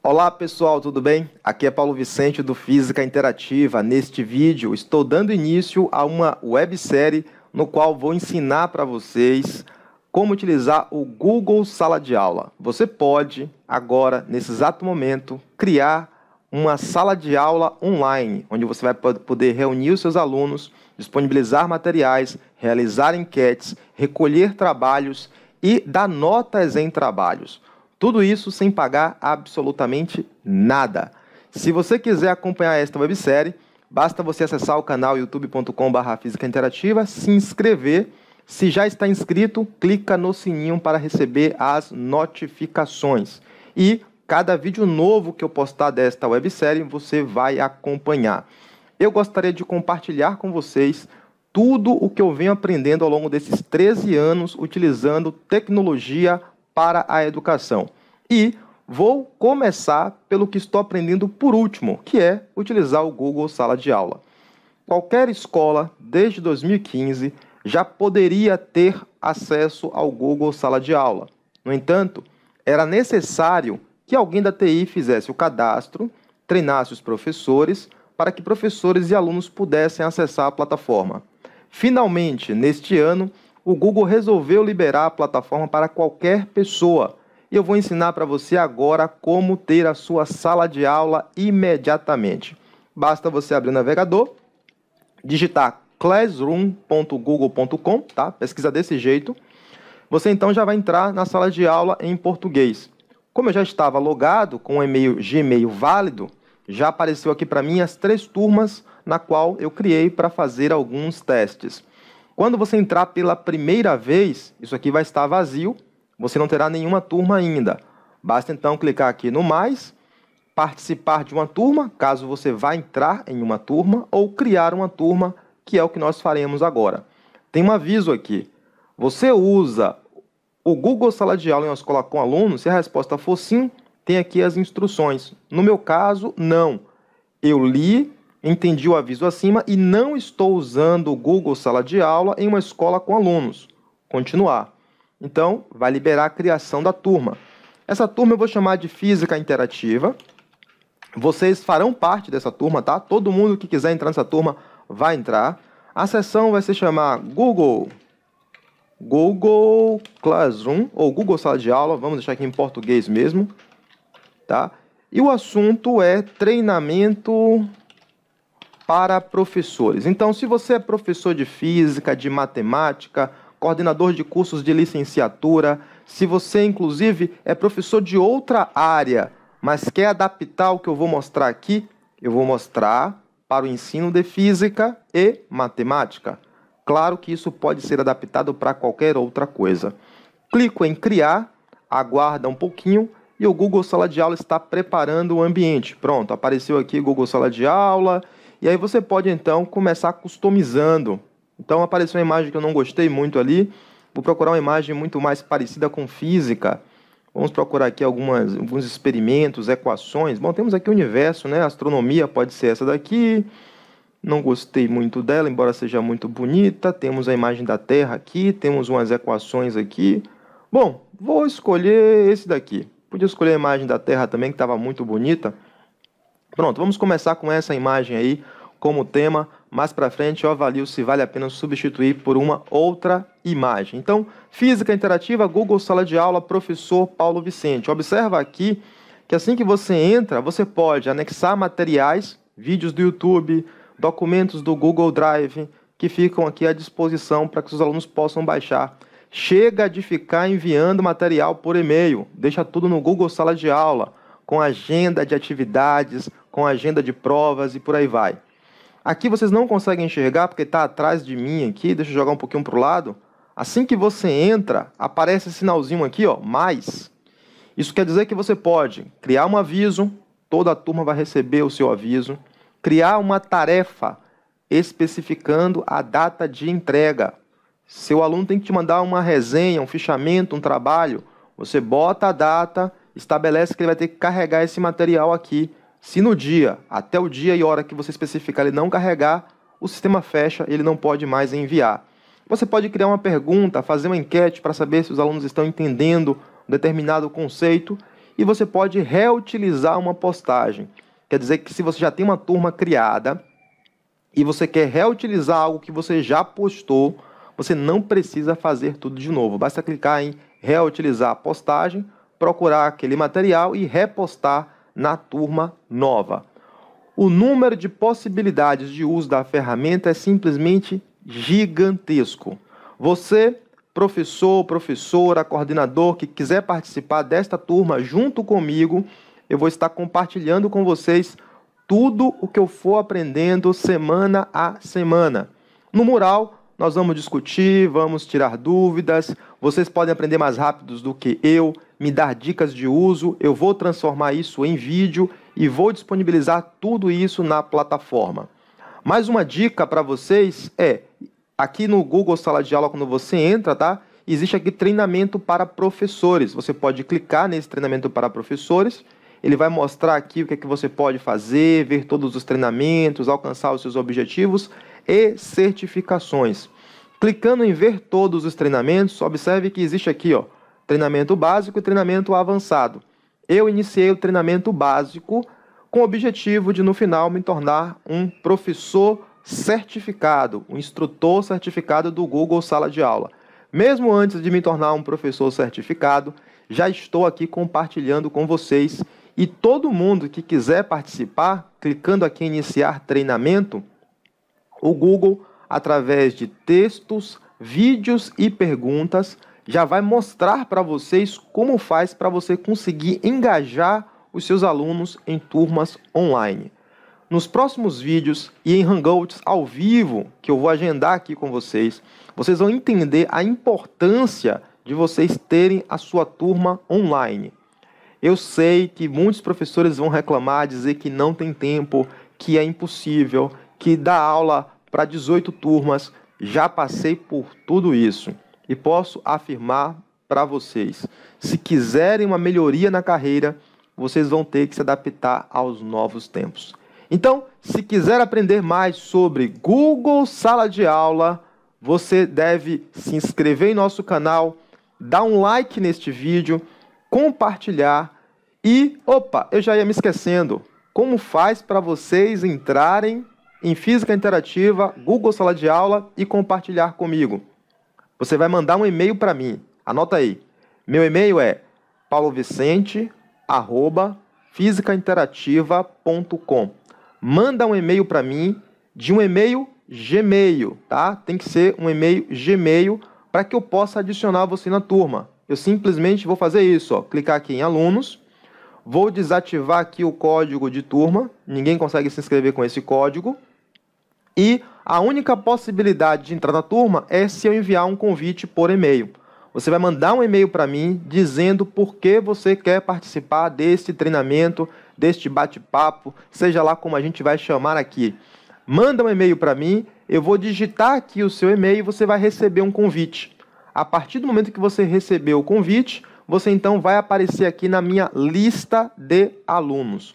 Olá pessoal, tudo bem? Aqui é Paulo Vicente do Física Interativa. Neste vídeo estou dando início a uma websérie no qual vou ensinar para vocês como utilizar o Google Sala de Aula. Você pode agora, nesse exato momento, criar uma sala de aula online, onde você vai poder reunir os seus alunos, disponibilizar materiais, realizar enquetes, recolher trabalhos e dar notas em trabalhos. Tudo isso sem pagar absolutamente nada. Se você quiser acompanhar esta websérie, basta você acessar o canal youtube.com.br Física Interativa, se inscrever. Se já está inscrito, clica no sininho para receber as notificações. E cada vídeo novo que eu postar desta websérie, você vai acompanhar. Eu gostaria de compartilhar com vocês tudo o que eu venho aprendendo ao longo desses 13 anos utilizando tecnologia para a educação. E vou começar pelo que estou aprendendo por último, que é utilizar o Google Sala de Aula. Qualquer escola, desde 2015, já poderia ter acesso ao Google Sala de Aula. No entanto, era necessário que alguém da TI fizesse o cadastro, treinasse os professores, para que professores e alunos pudessem acessar a plataforma. Finalmente, neste ano, o Google resolveu liberar a plataforma para qualquer pessoa. E eu vou ensinar para você agora como ter a sua sala de aula imediatamente. Basta você abrir o navegador, digitar classroom.google.com, tá? Pesquisa desse jeito. Você então já vai entrar na sala de aula em português. Como eu já estava logado com o um e-mail Gmail válido, já apareceu aqui para mim as três turmas na qual eu criei para fazer alguns testes. Quando você entrar pela primeira vez, isso aqui vai estar vazio, você não terá nenhuma turma ainda. Basta então clicar aqui no mais, participar de uma turma, caso você vá entrar em uma turma, ou criar uma turma, que é o que nós faremos agora. Tem um aviso aqui. Você usa o Google Sala de Aula em uma escola com alunos? Se a resposta for sim, tem aqui as instruções. No meu caso, não. Eu li Entendi o aviso acima e não estou usando o Google Sala de Aula em uma escola com alunos. Continuar. Então, vai liberar a criação da turma. Essa turma eu vou chamar de Física Interativa. Vocês farão parte dessa turma, tá? Todo mundo que quiser entrar nessa turma vai entrar. A sessão vai se chamar Google Google Classroom ou Google Sala de Aula, vamos deixar aqui em português mesmo, tá? E o assunto é treinamento para professores. Então, se você é professor de física, de matemática, coordenador de cursos de licenciatura, se você, inclusive, é professor de outra área, mas quer adaptar o que eu vou mostrar aqui, eu vou mostrar para o ensino de física e matemática. Claro que isso pode ser adaptado para qualquer outra coisa. Clico em Criar, aguarda um pouquinho e o Google Sala de Aula está preparando o ambiente. Pronto, apareceu aqui Google Sala de Aula e aí você pode então começar customizando. Então apareceu uma imagem que eu não gostei muito ali, vou procurar uma imagem muito mais parecida com física. Vamos procurar aqui algumas, alguns experimentos, equações. Bom, temos aqui o universo, né? Astronomia pode ser essa daqui. Não gostei muito dela, embora seja muito bonita. Temos a imagem da Terra aqui, temos umas equações aqui. Bom, vou escolher esse daqui. Podia escolher a imagem da Terra também, que estava muito bonita. Pronto, vamos começar com essa imagem aí como tema. Mais para frente eu avalio se vale a pena substituir por uma outra imagem. Então, física interativa, Google Sala de Aula, professor Paulo Vicente. Observa aqui que assim que você entra, você pode anexar materiais, vídeos do YouTube, documentos do Google Drive, que ficam aqui à disposição para que os alunos possam baixar. Chega de ficar enviando material por e-mail, deixa tudo no Google Sala de Aula, com agenda de atividades, com agenda de provas e por aí vai. Aqui vocês não conseguem enxergar porque está atrás de mim aqui, deixa eu jogar um pouquinho para o lado. Assim que você entra, aparece esse sinalzinho aqui, ó, mais. Isso quer dizer que você pode criar um aviso, toda a turma vai receber o seu aviso, criar uma tarefa especificando a data de entrega. Seu aluno tem que te mandar uma resenha, um fichamento, um trabalho. Você bota a data, estabelece que ele vai ter que carregar esse material aqui se no dia, até o dia e hora que você especificar, ele não carregar, o sistema fecha e ele não pode mais enviar. Você pode criar uma pergunta, fazer uma enquete para saber se os alunos estão entendendo um determinado conceito e você pode reutilizar uma postagem. Quer dizer que se você já tem uma turma criada e você quer reutilizar algo que você já postou, você não precisa fazer tudo de novo. Basta clicar em reutilizar a postagem, procurar aquele material e repostar na turma nova. O número de possibilidades de uso da ferramenta é simplesmente gigantesco. Você, professor, professora, coordenador que quiser participar desta turma junto comigo, eu vou estar compartilhando com vocês tudo o que eu for aprendendo semana a semana. No mural, nós vamos discutir, vamos tirar dúvidas, vocês podem aprender mais rápido do que eu, me dar dicas de uso, eu vou transformar isso em vídeo e vou disponibilizar tudo isso na plataforma. Mais uma dica para vocês é, aqui no Google Sala de Aula, quando você entra, tá? Existe aqui treinamento para professores. Você pode clicar nesse treinamento para professores. Ele vai mostrar aqui o que, é que você pode fazer, ver todos os treinamentos, alcançar os seus objetivos e certificações. Clicando em ver todos os treinamentos, observe que existe aqui ó, treinamento básico e treinamento avançado. Eu iniciei o treinamento básico com o objetivo de, no final, me tornar um professor certificado, um instrutor certificado do Google Sala de Aula. Mesmo antes de me tornar um professor certificado, já estou aqui compartilhando com vocês e todo mundo que quiser participar, clicando aqui em iniciar treinamento, o Google através de textos, vídeos e perguntas, já vai mostrar para vocês como faz para você conseguir engajar os seus alunos em turmas online. Nos próximos vídeos e em Hangouts ao vivo, que eu vou agendar aqui com vocês, vocês vão entender a importância de vocês terem a sua turma online. Eu sei que muitos professores vão reclamar, dizer que não tem tempo, que é impossível, que dar aula para 18 turmas, já passei por tudo isso e posso afirmar para vocês: se quiserem uma melhoria na carreira, vocês vão ter que se adaptar aos novos tempos. Então, se quiser aprender mais sobre Google Sala de Aula, você deve se inscrever em nosso canal, dar um like neste vídeo, compartilhar e, opa, eu já ia me esquecendo, como faz para vocês entrarem em Física Interativa, Google Sala de Aula e compartilhar comigo. Você vai mandar um e-mail para mim. Anota aí. Meu e-mail é paulovicente@fisicainterativa.com. Manda um e-mail para mim de um e-mail Gmail, tá? Tem que ser um e-mail Gmail para que eu possa adicionar você na turma. Eu simplesmente vou fazer isso, ó, clicar aqui em alunos, vou desativar aqui o código de turma, ninguém consegue se inscrever com esse código. E a única possibilidade de entrar na turma é se eu enviar um convite por e-mail. Você vai mandar um e-mail para mim dizendo por que você quer participar deste treinamento, deste bate-papo, seja lá como a gente vai chamar aqui. Manda um e-mail para mim, eu vou digitar aqui o seu e-mail e você vai receber um convite. A partir do momento que você recebeu o convite, você então vai aparecer aqui na minha lista de alunos.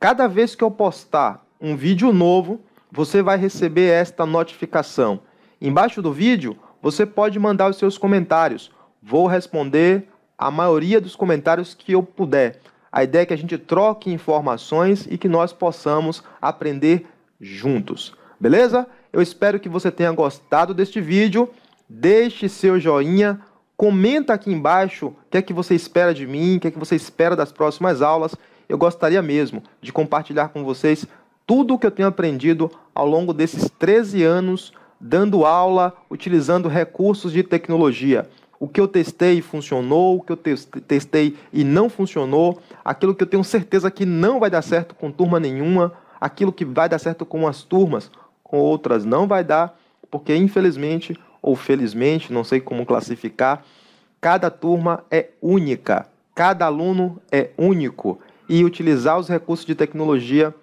Cada vez que eu postar um vídeo novo, você vai receber esta notificação. Embaixo do vídeo, você pode mandar os seus comentários. Vou responder a maioria dos comentários que eu puder. A ideia é que a gente troque informações e que nós possamos aprender juntos. Beleza? Eu espero que você tenha gostado deste vídeo. Deixe seu joinha, comenta aqui embaixo o que é que você espera de mim, o que é que você espera das próximas aulas. Eu gostaria mesmo de compartilhar com vocês tudo o que eu tenho aprendido ao longo desses 13 anos dando aula, utilizando recursos de tecnologia. O que eu testei e funcionou, o que eu testei e não funcionou, aquilo que eu tenho certeza que não vai dar certo com turma nenhuma, aquilo que vai dar certo com umas turmas, com outras não vai dar, porque infelizmente ou felizmente, não sei como classificar, cada turma é única, cada aluno é único e utilizar os recursos de tecnologia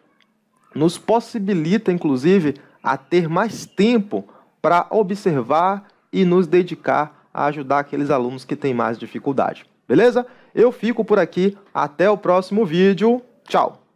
nos possibilita, inclusive, a ter mais tempo para observar e nos dedicar a ajudar aqueles alunos que têm mais dificuldade. Beleza? Eu fico por aqui. Até o próximo vídeo. Tchau!